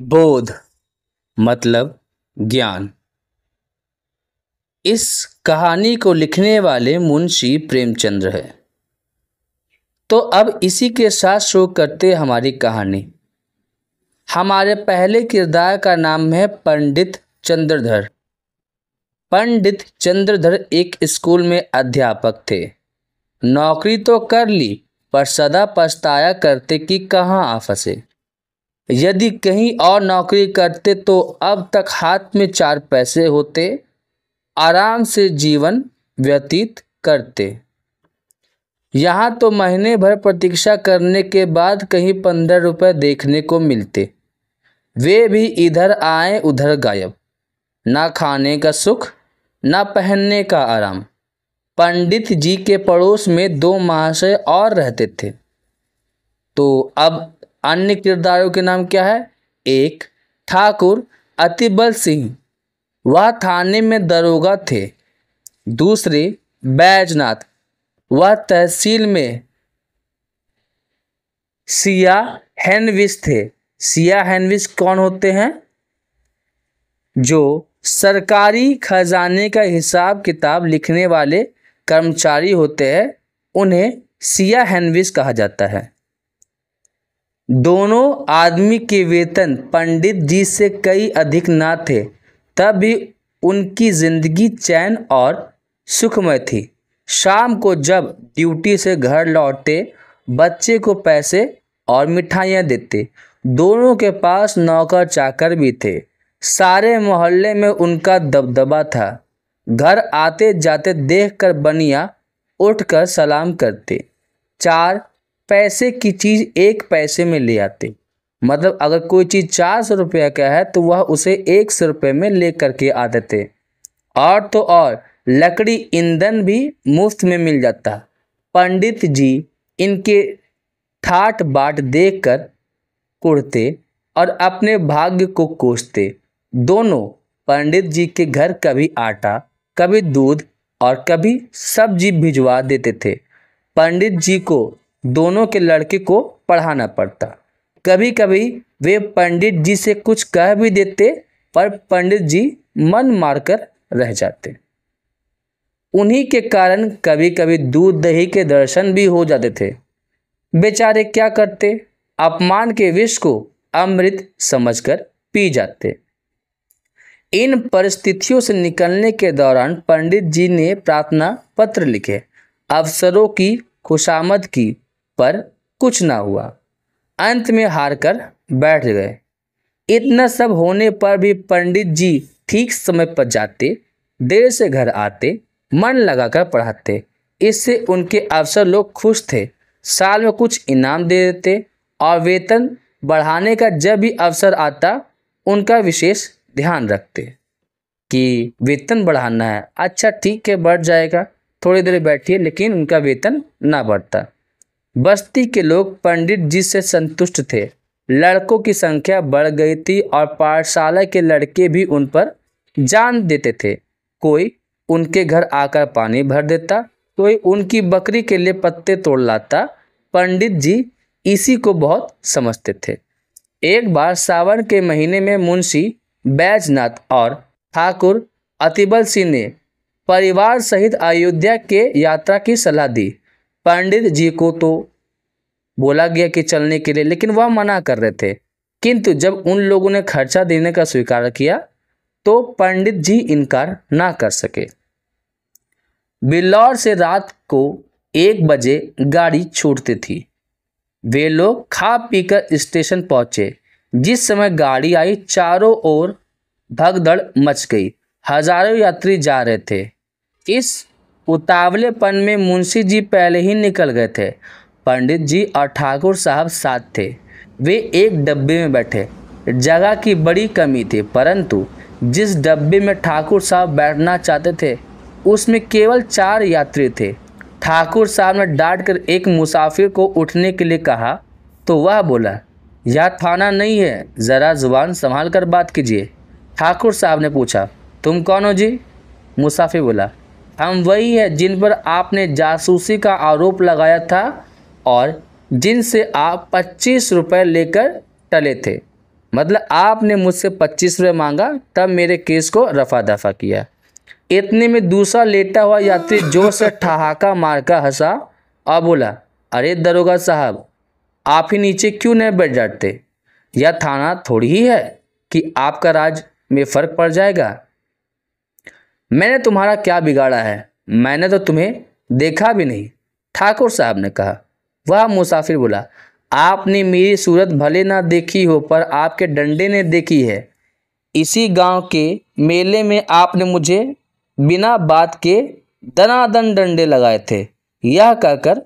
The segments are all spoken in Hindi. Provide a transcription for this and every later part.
बोध मतलब ज्ञान इस कहानी को लिखने वाले मुंशी प्रेमचंद्र है तो अब इसी के साथ शुरू करते हमारी कहानी हमारे पहले किरदार का नाम है पंडित चंद्रधर पंडित चंद्रधर एक स्कूल में अध्यापक थे नौकरी तो कर ली पर सदा पछताया करते कि कहाँ आ फंसे यदि कहीं और नौकरी करते तो अब तक हाथ में चार पैसे होते आराम से जीवन व्यतीत करते यहाँ तो महीने भर प्रतीक्षा करने के बाद कहीं पंद्रह रुपये देखने को मिलते वे भी इधर आए उधर गायब ना खाने का सुख ना पहनने का आराम पंडित जी के पड़ोस में दो महाशय और रहते थे तो अब अन्य किरदारों के नाम क्या है एक ठाकुर अतिबल सिंह वह थाने में दरोगा थे दूसरे बैजनाथ वह तहसील में सिया हैनविस थे सिया हैनविस कौन होते हैं जो सरकारी खजाने का हिसाब किताब लिखने वाले कर्मचारी होते हैं उन्हें सिया हैनविस कहा जाता है दोनों आदमी के वेतन पंडित जी से कई अधिक न थे तब भी उनकी जिंदगी चैन और सुखमय थी शाम को जब ड्यूटी से घर लौटते बच्चे को पैसे और मिठाइयाँ देते दोनों के पास नौकर चाकर भी थे सारे मोहल्ले में उनका दबदबा था घर आते जाते देखकर बनिया उठकर सलाम करते चार पैसे की चीज़ एक पैसे में ले आते मतलब अगर कोई चीज़ चार सौ रुपये का है तो वह उसे एक सौ रुपये में ले करके आ देते और तो और लकड़ी ईंधन भी मुफ्त में मिल जाता पंडित जी इनके ठाट बाट देख कर कुड़ते और अपने भाग्य को कोसते दोनों पंडित जी के घर कभी आटा कभी दूध और कभी सब्जी भिजवा देते थे पंडित जी को दोनों के लड़के को पढ़ाना पड़ता कभी कभी वे पंडित जी से कुछ कह भी देते पर पंडित जी मन मारकर रह जाते उन्हीं के कारण कभी कभी दूध दही के दर्शन भी हो जाते थे बेचारे क्या करते अपमान के विष को अमृत समझकर पी जाते इन परिस्थितियों से निकलने के दौरान पंडित जी ने प्रार्थना पत्र लिखे अवसरों की खुशामद की पर कुछ ना हुआ अंत में हार कर बैठ गए इतना सब होने पर भी पंडित जी ठीक समय पर जाते देर से घर आते मन लगाकर पढ़ाते इससे उनके अफसर लोग खुश थे साल में कुछ इनाम दे देते और वेतन बढ़ाने का जब भी अवसर आता उनका विशेष ध्यान रखते कि वेतन बढ़ाना है अच्छा ठीक है बढ़ जाएगा थोड़ी देर बैठिए लेकिन उनका वेतन ना बढ़ता बस्ती के लोग पंडित जी से संतुष्ट थे लड़कों की संख्या बढ़ गई थी और पाठशाला के लड़के भी उन पर जान देते थे कोई उनके घर आकर पानी भर देता कोई उनकी बकरी के लिए पत्ते तोड़ लाता पंडित जी इसी को बहुत समझते थे एक बार सावन के महीने में मुंशी बैजनाथ और ठाकुर अतिबल सिंह ने परिवार सहित अयोध्या के यात्रा की सलाह दी पंडित जी को तो बोला गया कि चलने के लिए लेकिन वह मना कर रहे थे किंतु जब उन लोगों ने खर्चा देने का स्वीकार किया तो पंडित जी इनकार ना कर सके बिल्लौर से रात को एक बजे गाड़ी छूटती थी वे लोग खा पीकर स्टेशन पहुंचे जिस समय गाड़ी आई चारों ओर भगदड़ मच गई हजारों यात्री जा रहे थे इस उतावलेपन में मुंशी जी पहले ही निकल गए थे पंडित जी और ठाकुर साहब साथ थे वे एक डब्बे में बैठे जगह की बड़ी कमी थी परंतु जिस डब्बे में ठाकुर साहब बैठना चाहते थे उसमें केवल चार यात्री थे ठाकुर साहब ने डांट कर एक मुसाफिर को उठने के लिए कहा तो वह बोला यह थाना नहीं है ज़रा ज़ुबान संभाल कर बात कीजिए ठाकुर साहब ने पूछा तुम कौन हो जी मुसाफिर बोला हम वही हैं जिन पर आपने जासूसी का आरोप लगाया था और जिनसे आप पच्चीस रुपये लेकर टले थे मतलब आपने मुझसे पच्चीस रुपये मांगा तब मेरे केस को रफा दफा किया इतने में दूसरा लेटा हुआ यात्री जोर से ठहाका मारकर हंसा और बोला अरे दरोगा साहब आप ही नीचे क्यों नहीं बैठ जाते यह थाना थोड़ी ही है कि आपका राज में फ़र्क पड़ जाएगा मैंने तुम्हारा क्या बिगाड़ा है मैंने तो तुम्हें देखा भी नहीं ठाकुर साहब ने कहा वह मुसाफिर बोला आपने मेरी सूरत भले ना देखी हो पर आपके डंडे ने देखी है इसी गांव के मेले में आपने मुझे बिना बात के दनादन डंडे लगाए थे यह कहकर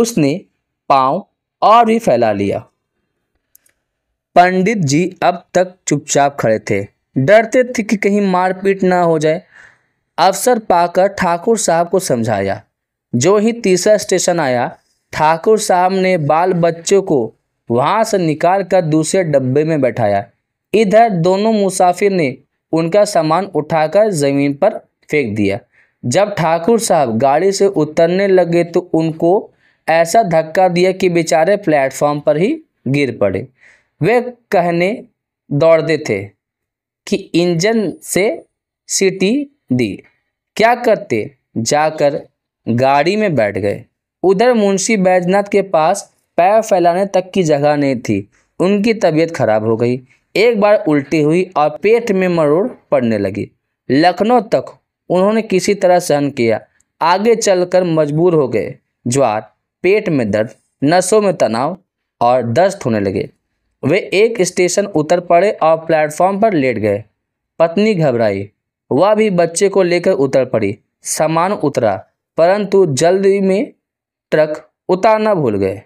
उसने पांव और भी फैला लिया पंडित जी अब तक चुपचाप खड़े थे डरते थे कि कहीं मारपीट ना हो जाए अवसर पाकर ठाकुर साहब को समझाया जो ही तीसरा स्टेशन आया ठाकुर साहब ने बाल बच्चों को वहाँ से निकाल कर दूसरे डब्बे में बैठाया इधर दोनों मुसाफिर ने उनका सामान उठाकर ज़मीन पर फेंक दिया जब ठाकुर साहब गाड़ी से उतरने लगे तो उनको ऐसा धक्का दिया कि बेचारे प्लेटफॉर्म पर ही गिर पड़े वे कहने दौड़ते थे कि इंजन से सीटी दी क्या करते जाकर गाड़ी में बैठ गए उधर मुंशी बैजनाथ के पास पैर फैलाने तक की जगह नहीं थी उनकी तबीयत खराब हो गई एक बार उल्टी हुई और पेट में मरोड़ पड़ने लगी लखनऊ तक उन्होंने किसी तरह सहन किया आगे चलकर मजबूर हो गए ज्वार पेट में दर्द नसों में तनाव और दस्त होने लगे वे एक स्टेशन उतर पड़े और प्लेटफॉर्म पर लेट गए पत्नी घबराई वह भी बच्चे को लेकर उतर पड़ी सामान उतरा परंतु जल्दी में ट्रक उतारना भूल गए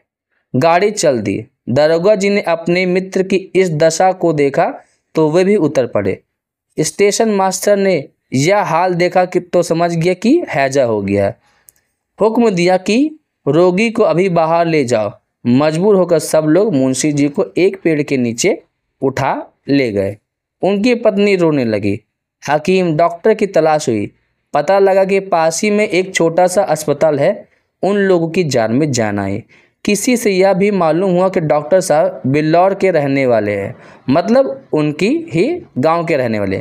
गाड़ी चल दी दरोगा जी ने अपने मित्र की इस दशा को देखा तो वे भी उतर पड़े स्टेशन मास्टर ने यह हाल देखा कि तो समझ गया कि हैजा हो गया हुक्म दिया कि रोगी को अभी बाहर ले जाओ मजबूर होकर सब लोग मुंशी जी को एक पेड़ के नीचे उठा ले गए उनकी पत्नी रोने लगी हकीम डॉक्टर की तलाश हुई पता लगा कि पास ही में एक छोटा सा अस्पताल है उन लोगों की जान में जान आई किसी से यह भी मालूम हुआ कि डॉक्टर साहब बिल्लौर के रहने वाले हैं मतलब उनकी ही गांव के रहने वाले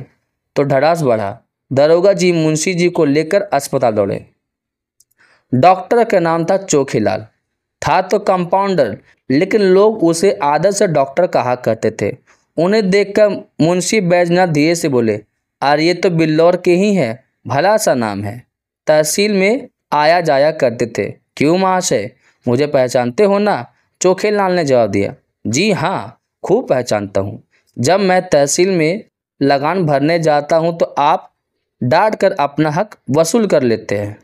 तो ढड़ास बढ़ा दरोगा जी मुंशी जी को लेकर अस्पताल दौड़े डॉक्टर का नाम था चोखीलाल था तो कंपाउंडर लेकिन लोग उसे आदर से डॉक्टर कहा करते थे उन्हें देखकर मुंशी बैजनाथ धीरे से बोले और ये तो बिल्लौर के ही हैं भला सा नाम है तहसील में आया जाया करते थे क्यों महाशय मुझे पहचानते हो ना चोखे लाल ने जवाब दिया जी हाँ खूब पहचानता हूँ जब मैं तहसील में लगान भरने जाता हूँ तो आप डांट कर अपना हक वसूल कर लेते हैं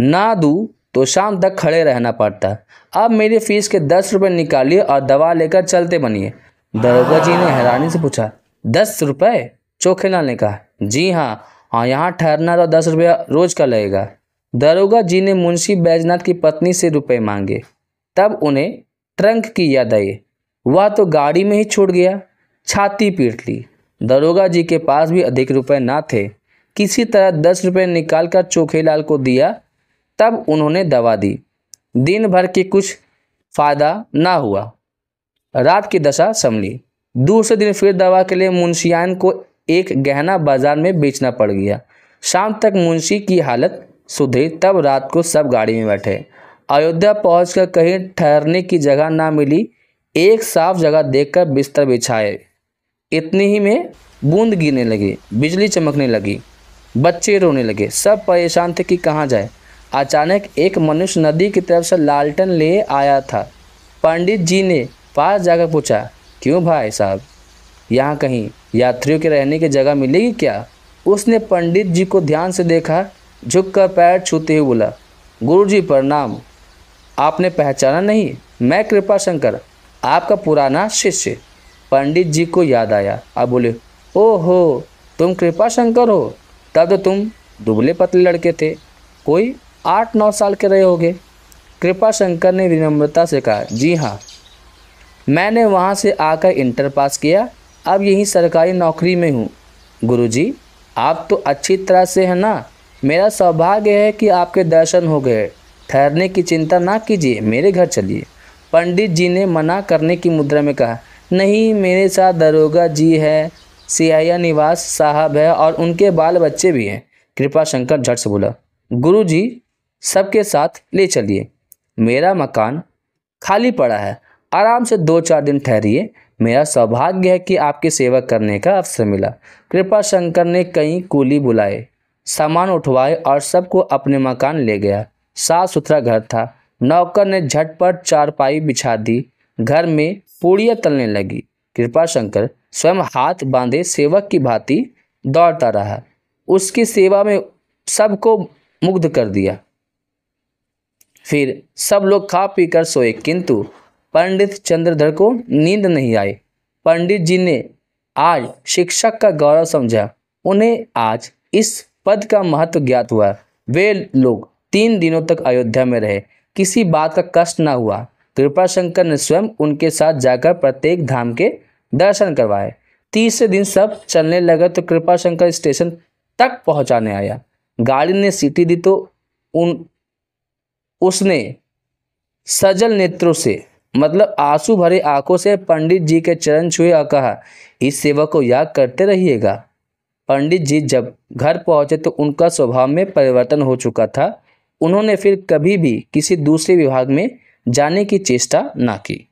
ना दूँ तो शाम तक खड़े रहना पड़ता अब मेरी फीस के दस रुपये निकालिए और दवा लेकर चलते बनिए दरोगा जी ने हैरानी से पूछा दस रुपये चोखेलाल ने कहा जी हाँ हाँ यहाँ ठहरना तो दस रुपया रोज का लगेगा दरोगा जी ने मुंशी बैजनाथ की पत्नी से रुपए मांगे तब उन्हें ट्रंक की याद आई वह तो गाड़ी में ही छूट गया छाती पीट ली दरोगा जी के पास भी अधिक रुपए ना थे किसी तरह दस रुपये निकाल कर चोखेलाल को दिया तब उन्होंने दवा दी दिन भर के कुछ फायदा ना हुआ रात की दशा संभली दूसरे दिन फिर दवा के लिए मुंशियान को एक गहना बाजार में बेचना पड़ गया शाम तक मुंशी की हालत सुधरी तब रात को सब गाड़ी में बैठे अयोध्या पहुंचकर कहीं ठहरने की जगह ना मिली एक साफ जगह देखकर बिस्तर बिछाए इतनी ही में बूंद गिरने लगी बिजली चमकने लगी बच्चे रोने लगे सब परेशान थे कि कहाँ जाए अचानक एक मनुष्य नदी की तरफ से लालटन ले आया था पंडित जी ने पास जाकर पूछा क्यों भाई साहब यहाँ कहीं यात्रियों के रहने की जगह मिलेगी क्या उसने पंडित जी को ध्यान से देखा झुककर पैर छूते हुए बोला गुरु जी प्रणाम आपने पहचाना नहीं मैं कृपा शंकर आपका पुराना शिष्य पंडित जी को याद आया अब बोले ओहो तुम कृपा शंकर हो तब तो तुम दुबले पतले लड़के थे कोई आठ नौ साल के रहे होगे कृपा शंकर ने विनम्रता से कहा जी हाँ मैंने वहाँ से आकर इंटर पास किया अब यहीं सरकारी नौकरी में हूँ गुरुजी आप तो अच्छी तरह से हैं ना मेरा सौभाग्य है कि आपके दर्शन हो गए ठहरने की चिंता ना कीजिए मेरे घर चलिए पंडित जी ने मना करने की मुद्रा में कहा नहीं मेरे साथ दरोगा जी है सियाया निवास साहब है और उनके बाल बच्चे भी हैं कृपा शंकर झट से बोला गुरु जी सबके साथ ले चलिए मेरा मकान खाली पड़ा है आराम से दो चार दिन ठहरिए मेरा सौभाग्य है कि आपकी सेवा करने का अवसर मिला कृपा शंकर ने कई कूली बुलाए सामान उठवाए और सबको अपने मकान ले गया साफ सुथरा घर था नौकर ने झटपट चारपाई बिछा दी घर में पूड़ियाँ तलने लगी कृपा शंकर स्वयं हाथ बांधे सेवक की भांति दौड़ता रहा उसकी सेवा में सबको मुग्ध कर दिया फिर सब लोग खा पी कर सोए किंतु पंडित चंद्रधर को नींद नहीं आई पंडित जी ने आज शिक्षक का गौरव समझा उन्हें आज इस पद का महत्व ज्ञात हुआ वे लोग तीन दिनों तक अयोध्या में रहे किसी बात का कष्ट न हुआ कृपा शंकर ने स्वयं उनके साथ जाकर प्रत्येक धाम के दर्शन करवाए तीसरे दिन सब चलने लगे तो कृपा शंकर स्टेशन तक पहुंचाने आया गाड़ी ने सीटी दी तो उन उसने सजल नेत्रों से मतलब आंसू भरे आंखों से पंडित जी के चरण छुए और कहा इस सेवा को याद करते रहिएगा पंडित जी जब घर पहुंचे तो उनका स्वभाव में परिवर्तन हो चुका था उन्होंने फिर कभी भी किसी दूसरे विभाग में जाने की चेष्टा ना की